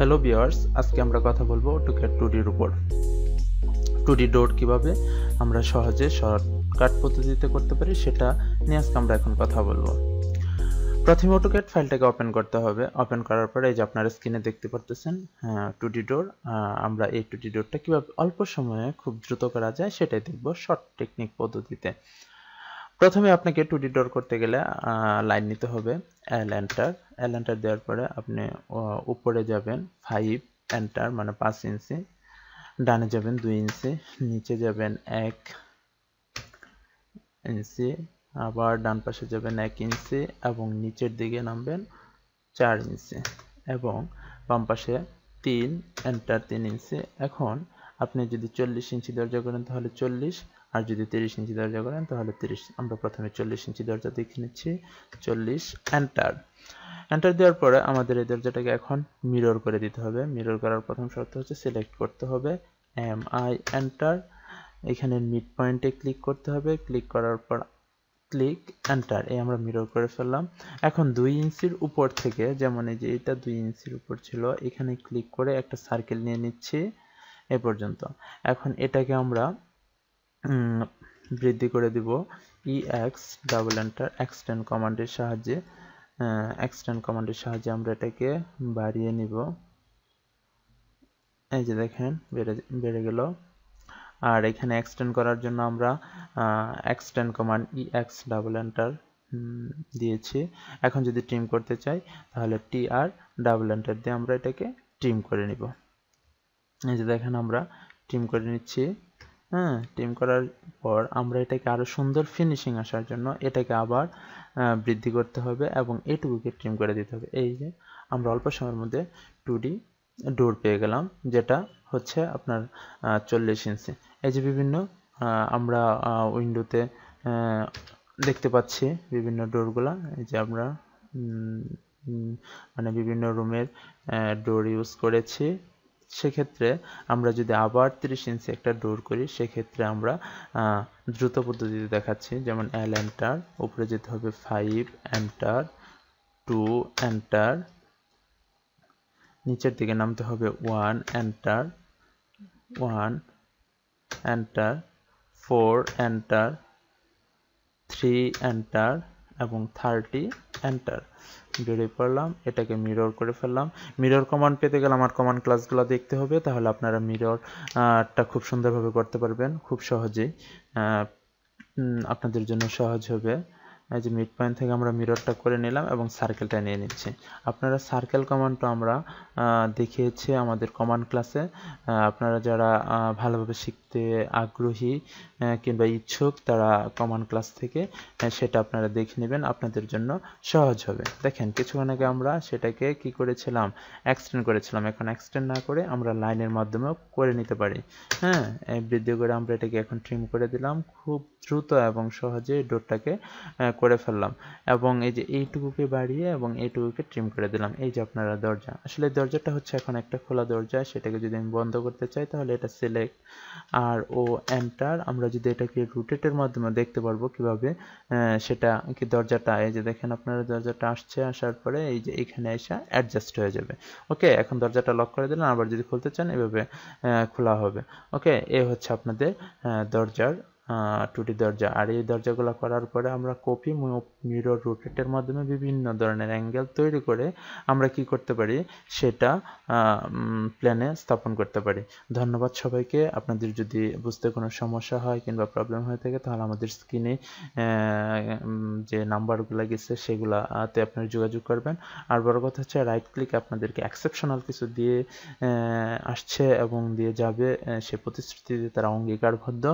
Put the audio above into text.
hello বিয়ার্স আজকে আমরা কথা বলবো অটোক্যাড টুডির উপর টুডি ডোর কিভাবে আমরা সহজে শর্টকাট পদ্ধতিতে করতে পারি সেটা নিয়ে আজকে আমরা এখন কথা বলবো প্রথমে অটোক্যাড ফাইলটাকে ওপেন করতে হবে ওপেন করার পরে এই যে আপনারা স্ক্রিনে দেখতে পারতেছেন টুডি হ্যাঁ, ডোর আমরা এই টুডি ডোরটা কীভাবে অল্প সময়ে খুব দ্রুত করা যায় সেটাই দেখব শর্ট টেকনিক পদ্ধতিতে প্রথমে আপনাকে টু ডি ডর করতে গেলে লাইন নিতে হবে এল এন্টার এল এন্টার দেওয়ার পরে আপনি উপরে যাবেন ফাইভ এন্টার মানে পাঁচ ইঞ্চি ডানে যাবেন দুই ইঞ্চি নিচে যাবেন এক ইঞ্চি আবার ডান পাশে যাবেন এক ইঞ্চি এবং নিচের দিকে নামবেন চার ইঞ্চি এবং বাম পাশে তিন এন্টার তিন ইঞ্চি এখন আপনি যদি চল্লিশ ইঞ্চি দরজা করেন তাহলে চল্লিশ আর যদি তিরিশ ইঞ্চি দরজা করেন তাহলে তিরিশ আমরা প্রথমে চল্লিশ ইঞ্চি দরজা দেখে নিচ্ছি চল্লিশ এন্টার এন্টার দেওয়ার পরে আমাদের এই দরজাটাকে এখন মিরর করে দিতে হবে মিরর করার প্রথম শর্ত হচ্ছে সিলেক্ট করতে হবে এম আই এন্টার এখানে মিড পয়েন্টে ক্লিক করতে হবে ক্লিক করার পর ক্লিক এন্টার এই আমরা মিরর করে ফেললাম এখন দুই ইঞ্চির উপর থেকে যেমন এই যে এটা দুই ইঞ্চির উপর ছিল এখানে ক্লিক করে একটা সার্কেল নিয়ে নিচ্ছি এ পর্যন্ত এখন এটাকে আমরা বৃদ্ধি করে দিব E X double enter extend কমান্ডের সাহায্যে এক্সটেন্ড কমান্ডের সাহায্যে আমরা এটাকে বাড়িয়ে নিব এই যে দেখেন বেড়ে বেড়ে গেল আর এখানে এক্সটেন্ড করার জন্য আমরা extend command E X double enter দিয়েছি এখন যদি ট্রিম করতে চাই তাহলে টি আর ডাবল এন্টার দিয়ে আমরা এটাকে ট্রিম করে নিব এই যে দেখেন আমরা টিম করে নিচ্ছি হ্যাঁ টিম করার পর আমরা এটাকে আরও সুন্দর ফিনিশিং আসার জন্য এটাকে আবার বৃদ্ধি করতে হবে এবং এটুকুকে টিম করে দিতে হবে এই যে আমরা অল্প সময়ের মধ্যে টু ডি ডোর পেয়ে গেলাম যেটা হচ্ছে আপনার চল্লিশ ইঞ্চি এই যে বিভিন্ন আমরা উইন্ডোতে দেখতে পাচ্ছি বিভিন্ন ডোরগুলা এই যে আমরা মানে বিভিন্ন রুমের ডোর ইউজ করেছি সেক্ষেত্রে আমরা যদি আবার 30 ইঞ্চি একটা ডোর করি সেক্ষেত্রে আমরা দ্রুত পদ্ধতিতে দেখাচ্ছি যেমন এল এন্টার উপরে যেতে হবে ফাইভ এন্টার টু এন্টার নিচের দিকে নামতে হবে one enter one enter four enter three enter এবং থার্টি এন্টার বেরিয়ে পড়লাম এটাকে মিরর করে ফেললাম মিরর কমান্ড পেতে গেলে আমার কমান্ড ক্লাসগুলো দেখতে হবে তাহলে আপনারা মিররটা খুব সুন্দরভাবে করতে পারবেন খুব সহজেই আপনাদের জন্য সহজ হবে এই যে মিড পয়েন্ট থেকে আমরা মিররটা করে নিলাম এবং সার্কেলটা নিয়ে নিচ্ছি আপনারা সার্কেল কমান্ডটা আমরা দেখিয়েছি আমাদের কমান্ড ক্লাসে আপনারা যারা ভালোভাবে শিখ করতে আগ্রহী কিংবা ইচ্ছুক তারা কমন ক্লাস থেকে সেটা আপনারা দেখে নেবেন আপনাদের জন্য সহজ হবে দেখেন কিছুক্ষণ আগে আমরা সেটাকে কি করেছিলাম এক্সটেন্ড করেছিলাম এখন এক্সটেন্ড না করে আমরা লাইনের মাধ্যমেও করে নিতে পারি হ্যাঁ বৃদ্ধি করে আমরা এটাকে এখন ট্রিম করে দিলাম খুব দ্রুত এবং সহজে ডোরটাকে করে ফেললাম এবং এই যে এইটুকুকে বাড়িয়ে এবং এইটুকুকে ট্রিম করে দিলাম এই যে আপনারা দরজা আসলে দরজাটা হচ্ছে এখন একটা খোলা দরজা সেটাকে যদি আমি বন্ধ করতে চাই তাহলে এটা সিলেক্ট আর ও এন্টার আমরা যদি এটাকে রোটেটের মাধ্যমে দেখতে পারবো কিভাবে সেটা কি দরজাটা এই যে দেখেন আপনারা দরজাটা আসছে আসার পরে এই যে এখানে এসে অ্যাডজাস্ট হয়ে যাবে ওকে এখন দরজাটা লক করে দিলাম আবার যদি খুলতে চান এভাবে খোলা হবে ওকে এ হচ্ছে আপনাদের দরজার টুটি দরজা আর এই দরজাগুলো করার পরে আমরা কপি মিরর রোটেটের মাধ্যমে বিভিন্ন ধরনের অ্যাঙ্গেল তৈরি করে আমরা কি করতে পারি সেটা প্ল্যানে স্থাপন করতে পারি ধন্যবাদ সবাইকে আপনাদের যদি বুঝতে কোনো সমস্যা হয় কিংবা প্রবলেম হয়ে থাকে তাহলে আমাদের স্ক্রিনে যে নাম্বারগুলো গেছে সেগুলাতে আপনারা যোগাযোগ করবেন আর বড় কথা হচ্ছে রাইট ক্লিক আপনাদেরকে এক্সেপশনাল কিছু দিয়ে আসছে এবং দিয়ে যাবে সে প্রতিশ্রুতি দিয়ে তারা অঙ্গীকারবদ্ধ